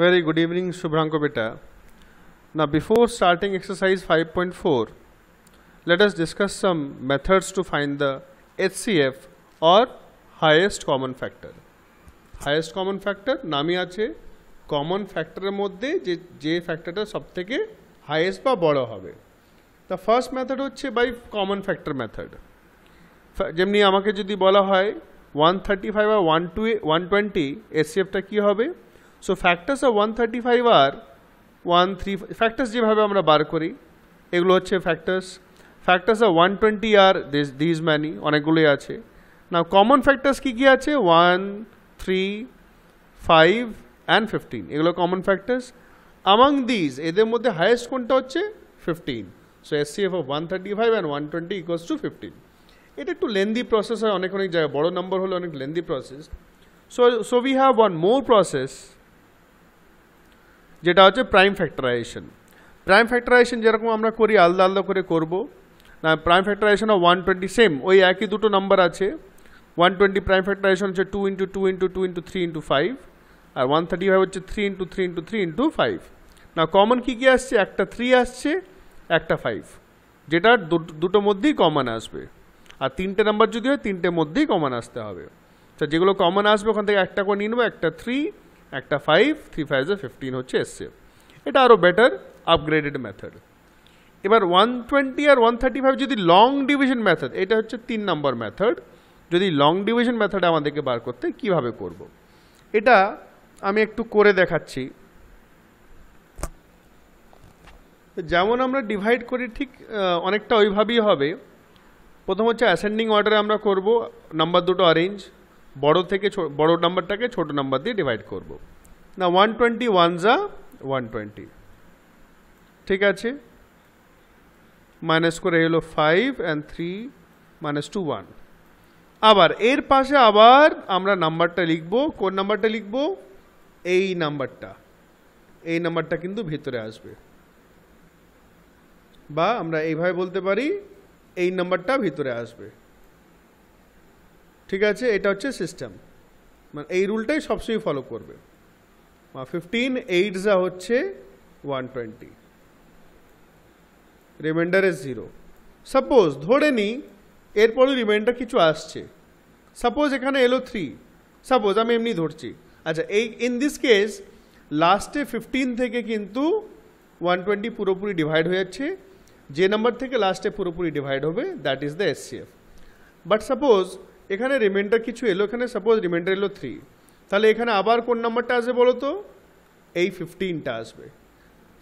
Very good evening, Shubhranko Beta. Now, before starting exercise 5.4, let us discuss some methods to find the HCF or highest common factor. Highest common factor, nami ache, common factor modde, যে j factor সবথেকে highest বা বড় হবে the first method হচ্ছে by common factor method যেমনি আমাকে যদি বলা হয় ওয়ান থার্টি ফাইভ আর ওয়ান টু ওয়ান টোয়েন্টি এসিএফটা so factors of one thirty five আর ওয়ান থ্রি ফ্যাক্টার্স যেভাবে আমরা বার করি এগুলো হচ্ছে factors factors of one twenty আর দিস দিজ ম্যানি অনেকগুলোই আছে না কমন ফ্যাক্টার্স কী কী আছে one three five and fifteen এগুলো কমন ফ্যাক্টার্স আমাং দিজ এদের মধ্যে হায়েস্ট কোনটা হচ্ছে fifteen so SCF of one thirty five and one twenty equals to fifteen এটা একটু লেন্দি প্রসেস হয় অনেক অনেক জায়গায় বড় নম্বর হলে অনেক lengthy process so so we have one more process যেটা হচ্ছে প্রাইম ফ্যাক্টরাইজেশন প্রাইম ফ্যাক্টরাইজেশন যেরকম আমরা করি আলাদা আলাদা করে করব না prime factorization one twenty same ওই একই দুটো নাম্বার আছে ওয়ান টোয়েন্টি প্রাইম ফ্যাক্টরাইজেশন হচ্ছে two into two into two into three into five আর ওয়ান থার্টি ফাইভ হচ্ছে three into three into three into five না কমন কী কী আসছে একটা থ্রি আসছে একটা ফাইভ যেটা দুটো মধ্যেই কমন আসবে আর তিনটে নাম্বার যদি হয় তিনটে মধ্যেই কমন আসতে হবে তো যেগুলো কমন আসবে ওখান থেকে একটা করে নিয়ে নেবো একটা থ্রি একটা ফাইভ থ্রি ফাইভ ফিফটিন হচ্ছে এসসিএফ এটা আরও বেটার আপগ্রেডেড মেথড এবার ওয়ান টোয়েন্টি আর ওয়ান থার্টি ফাইভ যদি লং ডিভিশন মেথড এটা হচ্ছে তিন নম্বর মেথড যদি লং ডিভিশন মেথড আমাদেরকে বার করতে কিভাবে করব। এটা আমি একটু করে দেখাচ্ছি যেমন আমরা ডিভাইড করি ঠিক অনেকটা ওইভাবেই হবে প্রথম হচ্ছে অ্যাসেন্ডিং অর্ডারে আমরা করব নাম্বার দুটো অরেঞ্জ বড় থেকে বড় নাম্বারটাকে ছোট নাম্বার দিয়ে ডিভাইড করব। না ওয়ান টোয়েন্টি ওয়ান যা ওয়ান টোয়েন্টি ঠিক আছে মাইনাস করে এলো five and three minus two one আবার এর পাশে আবার আমরা নাম্বারটা লিখব কোন নাম্বারটা লিখব এই নাম্বারটা এই নাম্বারটা কিন্তু ভেতরে আসবে বা আমরা এইভাবে বলতে পারি এই নাম্বারটা ভিতরে আসবে ঠিক আছে এটা হচ্ছে সিস্টেম মানে এই রুলটাই সবসময় ফলো করবে ফিফটিন এইট যা হচ্ছে one twenty as zero suppose ধরে নিই এরপরও রিমাইন্ডার কিছু আসছে সাপোজ এখানে এলো থ্রি সাপোজ আমি এমনি ধরছি আচ্ছা এই ইন দিস কেস লাস্টে ফিফটিন থেকে কিন্তু ওয়ান টোয়েন্টি পুরোপুরি ডিভাইড হয়ে যাচ্ছে যে নাম্বার থেকে লাস্টে পুরোপুরি ডিভাইড হবে that is the SCF but suppose এখানে রিমাইন্ডার কিছু এলো এখানে সাপোজ রিমাইন্ডার এলো থ্রি তাহলে এখানে আবার কোন নাম্বারটা আসবে বলো তো এই ফিফটিনটা আসবে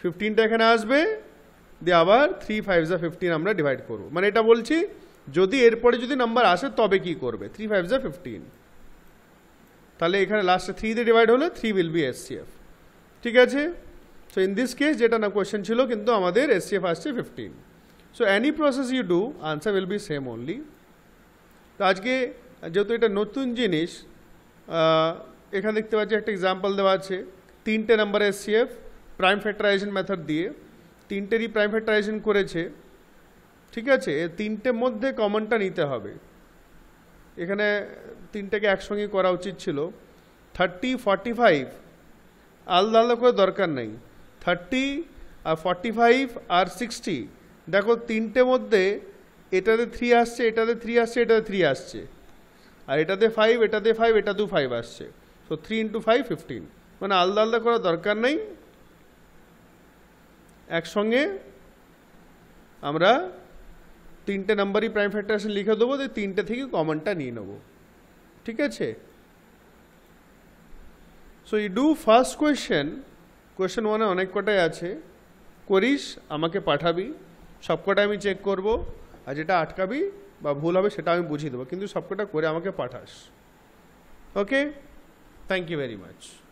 ফিফটিনটা এখানে আসবে দিয়ে আবার থ্রি ফাইভ জা ফিফটিন আমরা ডিভাইড করবো মানে এটা বলছি যদি এরপরে যদি নাম্বার আসে তবে কি করবে থ্রি ফাইভ জা ফিফটিন তাহলে এখানে লাস্টে থ্রি দিয়ে ডিভাইড হলে থ্রি উইল বি এসসিএফ ঠিক আছে সো ইন দিস কেস যেটা না কোয়েশ্চেন ছিল কিন্তু আমাদের এসসিএফ আসছে fifteen so any process you do answer will be same only তো আজকে যেহেতু এটা নতুন জিনিস এখানে দেখতে পাচ্ছি একটা এক্সাম্পল দেওয়া আছে তিনটে number SCF prime factorization method দিয়ে তিনটেরই প্রাইম ফ্যাক্টারাইজেশন করেছে ঠিক আছে তিনটে মধ্যে কমনটা নিতে হবে এখানে তিনটাকে একসঙ্গে করা উচিত ছিল থার্টি ফর্টি ফাইভ আলাদা আলাদা করে দরকার নেই থার্টি আর ফর্টি ফাইভ আর সিক্সটি দেখো তিনটে মধ্যে এটাতে থ্রি আসছে এটাতে থ্রি আসছে এটাতে থ্রি আসছে আর এটাতে ফাইভ এটাতে ফাইভ এটাতেও ফাইভ আসছে so three into five fifteen মানে আলাদা আলাদা করার দরকার নেই একসঙ্গে আমরা তিনটে নাম্বারই প্রাইম ফ্যাক্টরাইজেশন লিখে দেবো যে তিনটে থেকে কমনটা নিয়ে নেব ঠিক আছে সো ই ডু ফার্স্ট কোয়েশ্চেন কোয়েশ্চেন ওয়ানে অনেক কটাই আছে করিস আমাকে পাঠাবি সব আমি চেক করবো আর যেটা আটকাবি বা ভুল হবে সেটা আমি বুঝিয়ে দেবো কিন্তু সবকটা করে আমাকে পাঠাস okay thank you very much